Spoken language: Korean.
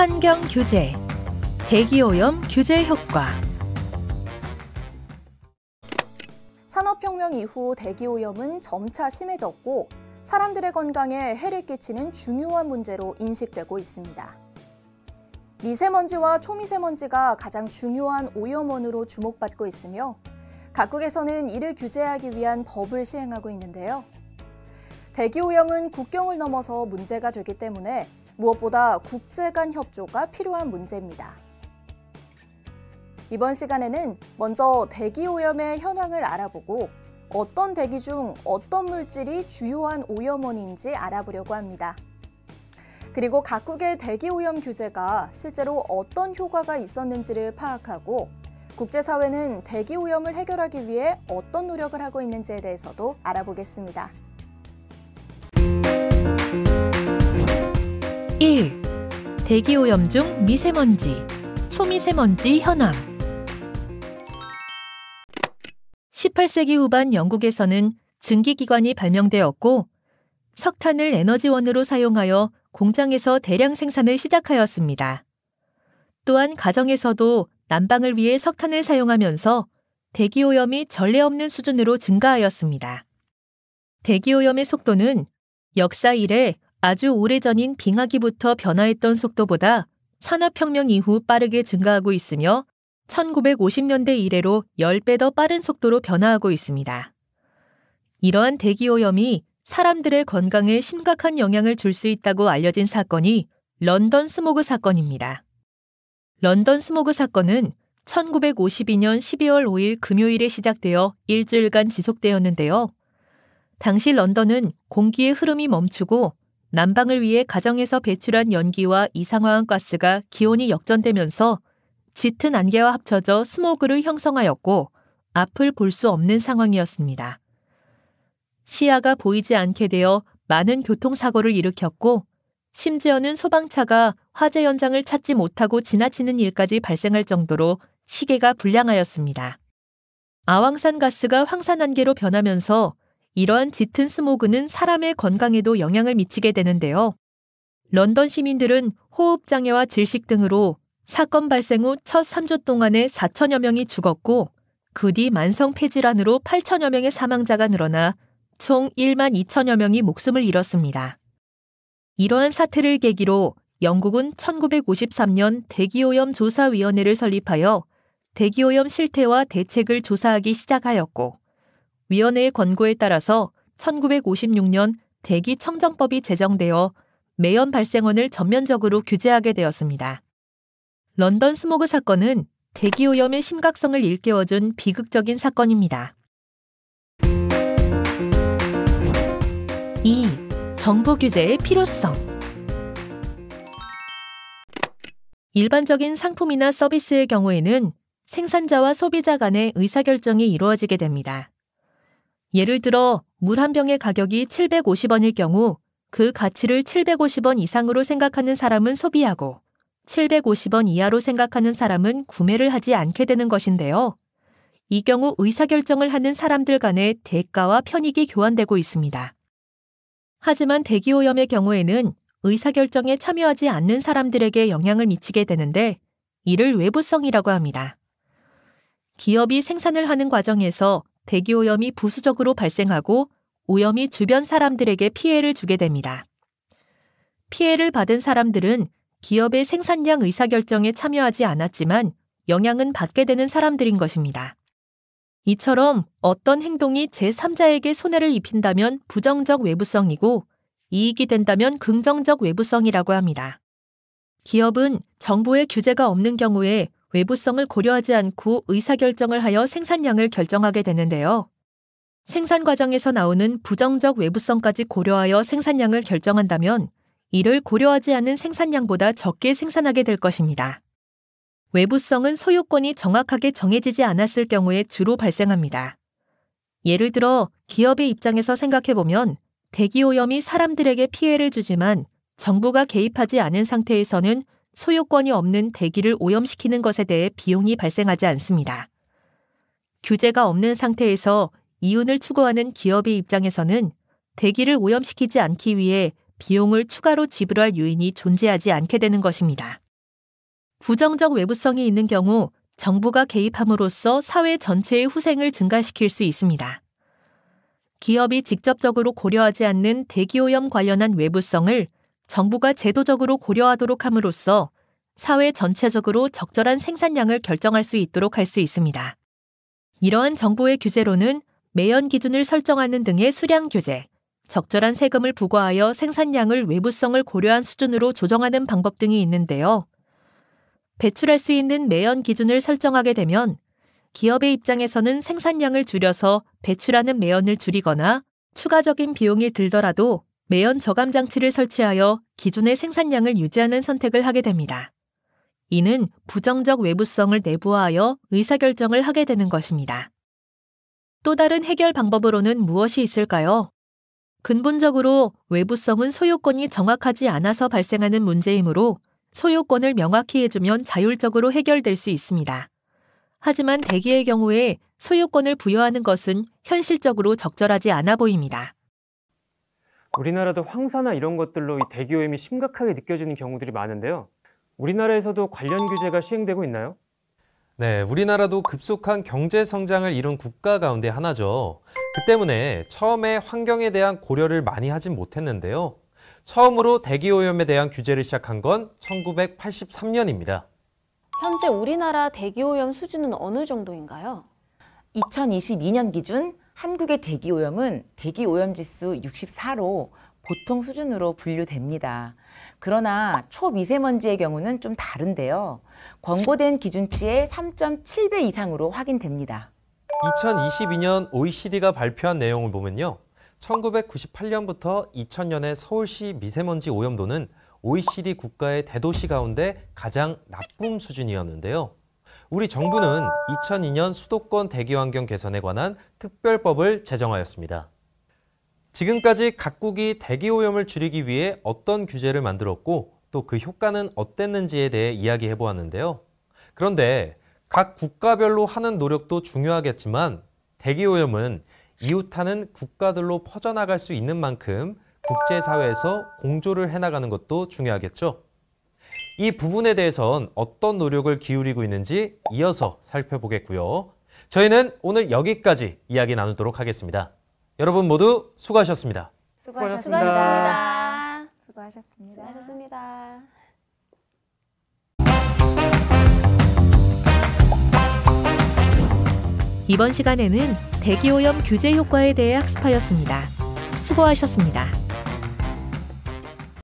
환경 규제, 대기오염 규제 효과. 산업혁명 이후 대기오염은 점차 심해졌고 사람들의 건강에 해를 끼치는 중요한 문제로 인식되고 있습니다. 미세먼지와 초미세먼지가 가장 중요한 오염원으로 주목받고 있으며 각국에서는 이를 규제하기 위한 법을 시행하고 있는데요. 대기오염은 국경을 넘어서 문제가 되기 때문에 무엇보다 국제 간 협조가 필요한 문제입니다. 이번 시간에는 먼저 대기 오염의 현황을 알아보고 어떤 대기 중 어떤 물질이 주요한 오염원인지 알아보려고 합니다. 그리고 각국의 대기 오염 규제가 실제로 어떤 효과가 있었는지를 파악하고 국제사회는 대기 오염을 해결하기 위해 어떤 노력을 하고 있는지에 대해서도 알아보겠습니다. 1. 대기오염 중 미세먼지, 초미세먼지 현황 18세기 후반 영국에서는 증기기관이 발명되었고 석탄을 에너지원으로 사용하여 공장에서 대량 생산을 시작하였습니다. 또한 가정에서도 난방을 위해 석탄을 사용하면서 대기오염이 전례 없는 수준으로 증가하였습니다. 대기오염의 속도는 역사 이래 아주 오래전인 빙하기부터 변화했던 속도보다 산업혁명 이후 빠르게 증가하고 있으며 1950년대 이래로 10배 더 빠른 속도로 변화하고 있습니다. 이러한 대기오염이 사람들의 건강에 심각한 영향을 줄 수 있다고 알려진 사건이 런던 스모그 사건입니다. 런던 스모그 사건은 1952년 12월 5일 금요일에 시작되어 일주일간 지속되었는데요. 당시 런던은 공기의 흐름이 멈추고 난방을 위해 가정에서 배출한 연기와 이상화한 가스가 기온이 역전되면서 짙은 안개와 합쳐져 스모그를 형성하였고 앞을 볼 수 없는 상황이었습니다. 시야가 보이지 않게 되어 많은 교통사고를 일으켰고 심지어는 소방차가 화재 현장을 찾지 못하고 지나치는 일까지 발생할 정도로 시계가 불량하였습니다. 아왕산 가스가 황산안개로 변하면서 이러한 짙은 스모그는 사람의 건강에도 영향을 미치게 되는데요. 런던 시민들은 호흡장애와 질식 등으로 사건 발생 후 첫 3주 동안에 4천여 명이 죽었고 그 뒤 만성 폐질환으로 8천여 명의 사망자가 늘어나 총 1만 2천여 명이 목숨을 잃었습니다. 이러한 사태를 계기로 영국은 1953년 대기오염 조사위원회를 설립하여 대기오염 실태와 대책을 조사하기 시작하였고 위원회의 권고에 따라서 1956년 대기 청정법이 제정되어 매연 발생원을 전면적으로 규제하게 되었습니다. 런던 스모그 사건은 대기 오염의 심각성을 일깨워준 비극적인 사건입니다. 2. 정부 규제의 필요성 일반적인 상품이나 서비스의 경우에는 생산자와 소비자 간의 의사결정이 이루어지게 됩니다. 예를 들어 물 한 병의 가격이 750원일 경우 그 가치를 750원 이상으로 생각하는 사람은 소비하고 750원 이하로 생각하는 사람은 구매를 하지 않게 되는 것인데요. 이 경우 의사결정을 하는 사람들 간의 대가와 편익이 교환되고 있습니다. 하지만 대기오염의 경우에는 의사결정에 참여하지 않는 사람들에게 영향을 미치게 되는데 이를 외부성이라고 합니다. 기업이 생산을 하는 과정에서 대기오염이 부수적으로 발생하고 오염이 주변 사람들에게 피해를 주게 됩니다. 피해를 받은 사람들은 기업의 생산량 의사결정에 참여하지 않았지만 영향은 받게 되는 사람들인 것입니다. 이처럼 어떤 행동이 제3자에게 손해를 입힌다면 부정적 외부성이고 이익이 된다면 긍정적 외부성이라고 합니다. 기업은 정부의 규제가 없는 경우에 외부성을 고려하지 않고 의사결정을 하여 생산량을 결정하게 되는데요. 생산 과정에서 나오는 부정적 외부성까지 고려하여 생산량을 결정한다면 이를 고려하지 않은 생산량보다 적게 생산하게 될 것입니다. 외부성은 소유권이 정확하게 정해지지 않았을 경우에 주로 발생합니다. 예를 들어 기업의 입장에서 생각해보면 대기오염이 사람들에게 피해를 주지만 정부가 개입하지 않은 상태에서는 소유권이 없는 대기를 오염시키는 것에 대해 비용이 발생하지 않습니다. 규제가 없는 상태에서 이윤을 추구하는 기업의 입장에서는 대기를 오염시키지 않기 위해 비용을 추가로 지불할 요인이 존재하지 않게 되는 것입니다. 부정적 외부성이 있는 경우 정부가 개입함으로써 사회 전체의 후생을 증가시킬 수 있습니다. 기업이 직접적으로 고려하지 않는 대기오염 관련한 외부성을 정부가 제도적으로 고려하도록 함으로써 사회 전체적으로 적절한 생산량을 결정할 수 있도록 할 수 있습니다. 이러한 정부의 규제로는 매연 기준을 설정하는 등의 수량 규제, 적절한 세금을 부과하여 생산량을 외부성을 고려한 수준으로 조정하는 방법 등이 있는데요. 배출할 수 있는 매연 기준을 설정하게 되면 기업의 입장에서는 생산량을 줄여서 배출하는 매연을 줄이거나 추가적인 비용이 들더라도 매연 저감 장치를 설치하여 기존의 생산량을 유지하는 선택을 하게 됩니다. 이는 부정적 외부성을 내부화하여 의사결정을 하게 되는 것입니다. 또 다른 해결 방법으로는 무엇이 있을까요? 근본적으로 외부성은 소유권이 정확하지 않아서 발생하는 문제이므로 소유권을 명확히 해주면 자율적으로 해결될 수 있습니다. 하지만 대기의 경우에 소유권을 부여하는 것은 현실적으로 적절하지 않아 보입니다. 우리나라도 황사나 이런 것들로 이 대기오염이 심각하게 느껴지는 경우들이 많은데요. 우리나라에서도 관련 규제가 시행되고 있나요? 네, 우리나라도 급속한 경제 성장을 이룬 국가 가운데 하나죠. 그 때문에 처음에 환경에 대한 고려를 많이 하진 못했는데요. 처음으로 대기오염에 대한 규제를 시작한 건 1983년입니다. 현재 우리나라 대기오염 수준은 어느 정도인가요? 2022년 기준 한국의 대기 오염은 대기 오염 지수 64로 보통 수준으로 분류됩니다. 그러나 초미세먼지의 경우는 좀 다른데요. 권고된 기준치의 3.7배 이상으로 확인됩니다. 2022년 OECD가 발표한 내용을 보면요. 1998년부터 2000년의 서울시 미세먼지 오염도는 OECD 국가의 대도시 가운데 가장 나쁨 수준이었는데요. 우리 정부는 2002년 수도권 대기 환경 개선에 관한 특별법을 제정하였습니다. 지금까지 각국이 대기 오염을 줄이기 위해 어떤 규제를 만들었고 또 그 효과는 어땠는지에 대해 이야기해 보았는데요. 그런데 각 국가별로 하는 노력도 중요하겠지만 대기 오염은 이웃하는 국가들로 퍼져나갈 수 있는 만큼 국제사회에서 공조를 해나가는 것도 중요하겠죠. 이 부분에 대해선 어떤 노력을 기울이고 있는지 이어서 살펴보겠고요. 저희는 오늘 여기까지 이야기 나누도록 하겠습니다. 여러분 모두 수고하셨습니다. 수고하셨습니다. 수고하셨습니다. 수고하셨습니다. 수고하셨습니다. 이번 시간에는 대기오염 규제 효과에 대해 학습하였습니다. 수고하셨습니다.